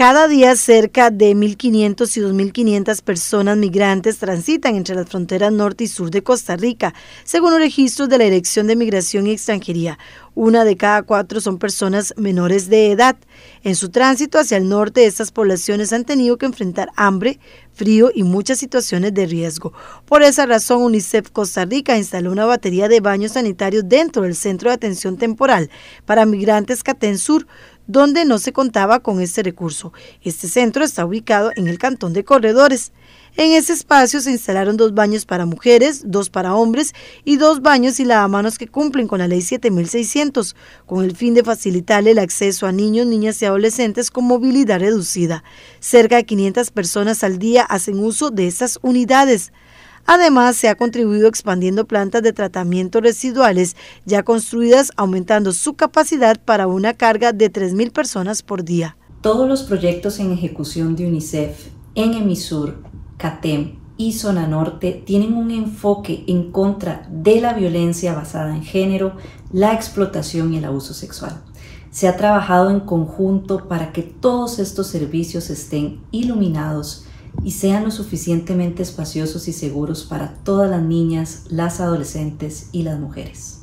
Cada día cerca de 1.500 y 2.500 personas migrantes transitan entre las fronteras norte y sur de Costa Rica, según los registros de la Dirección de Migración y Extranjería. Una de cada cuatro son personas menores de edad. En su tránsito hacia el norte, estas poblaciones han tenido que enfrentar hambre, frío y muchas situaciones de riesgo. Por esa razón, UNICEF Costa Rica instaló una batería de baños sanitarios dentro del centro de atención temporal para migrantes Catén Sur, donde no se contaba con este recurso. Este centro está ubicado en el Cantón de Corredores. En ese espacio se instalaron dos baños para mujeres, dos para hombres y dos baños y lavamanos que cumplen con la Ley 7600, con el fin de facilitarle el acceso a niños, niñas y adolescentes con movilidad reducida. Cerca de 500 personas al día hacen uso de estas unidades. Además, se ha contribuido expandiendo plantas de tratamiento residuales ya construidas, aumentando su capacidad para una carga de 3.000 personas por día. Todos los proyectos en ejecución de UNICEF en Emisur, CATEM y Zona Norte tienen un enfoque en contra de la violencia basada en género, la explotación y el abuso sexual. Se ha trabajado en conjunto para que todos estos servicios estén iluminados y sean lo suficientemente espaciosos y seguros para todas las niñas, las adolescentes y las mujeres.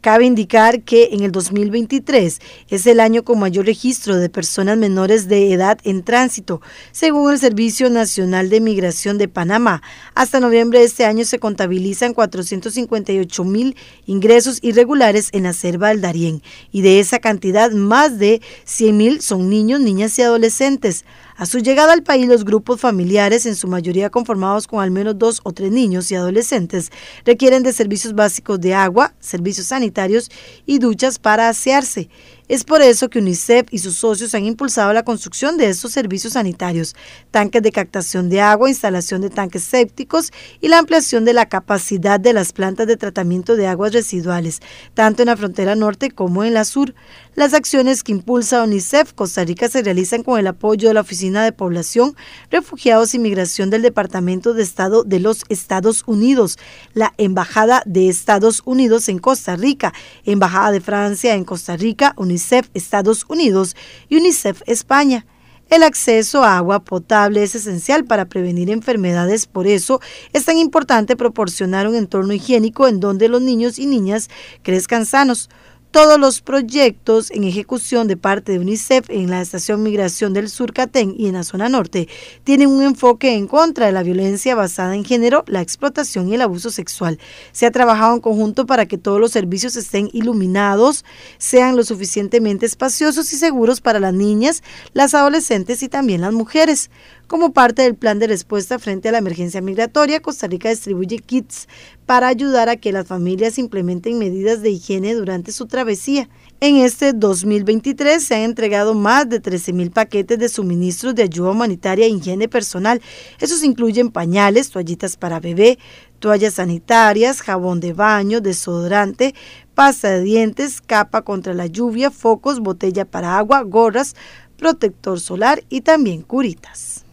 Cabe indicar que en el 2023 es el año con mayor registro de personas menores de edad en tránsito, según el Servicio Nacional de Migración de Panamá. Hasta noviembre de este año se contabilizan 458 mil ingresos irregulares en la selva del Darién, y de esa cantidad más de 100 mil son niños, niñas y adolescentes. A su llegada al país, los grupos familiares, en su mayoría conformados con al menos dos o tres niños y adolescentes, requieren de servicios básicos de agua, servicios sanitarios y duchas para asearse. Es por eso que UNICEF y sus socios han impulsado la construcción de estos servicios sanitarios, tanques de captación de agua, instalación de tanques sépticos y la ampliación de la capacidad de las plantas de tratamiento de aguas residuales, tanto en la frontera norte como en la sur. Las acciones que impulsa UNICEF Costa Rica se realizan con el apoyo de la Oficina de Población, Refugiados y Migración del Departamento de Estado de los Estados Unidos, la Embajada de Estados Unidos en Costa Rica, Embajada de Francia en Costa Rica, UNICEF UNICEF Estados Unidos y UNICEF España. El acceso a agua potable es esencial para prevenir enfermedades, por eso es tan importante proporcionar un entorno higiénico en donde los niños y niñas crezcan sanos todos los proyectos en ejecución de parte de UNICEF en la Estación Migración del Sur Catén y en la zona norte tienen un enfoque en contra de la violencia basada en género, la explotación y el abuso sexual. Se ha trabajado en conjunto para que todos los servicios estén iluminados, sean lo suficientemente espaciosos y seguros para las niñas, las adolescentes y también las mujeres. Como parte del plan de respuesta frente a la emergencia migratoria, Costa Rica distribuye kits para ayudar a que las familias implementen medidas de higiene durante su travesía. En este 2023 se han entregado más de 13.000 mil paquetes de suministros de ayuda humanitaria e higiene personal. Esos incluyen pañales, toallitas para bebé, toallas sanitarias, jabón de baño, desodorante, pasta de dientes, capa contra la lluvia, focos, botella para agua, gorras, protector solar y también curitas.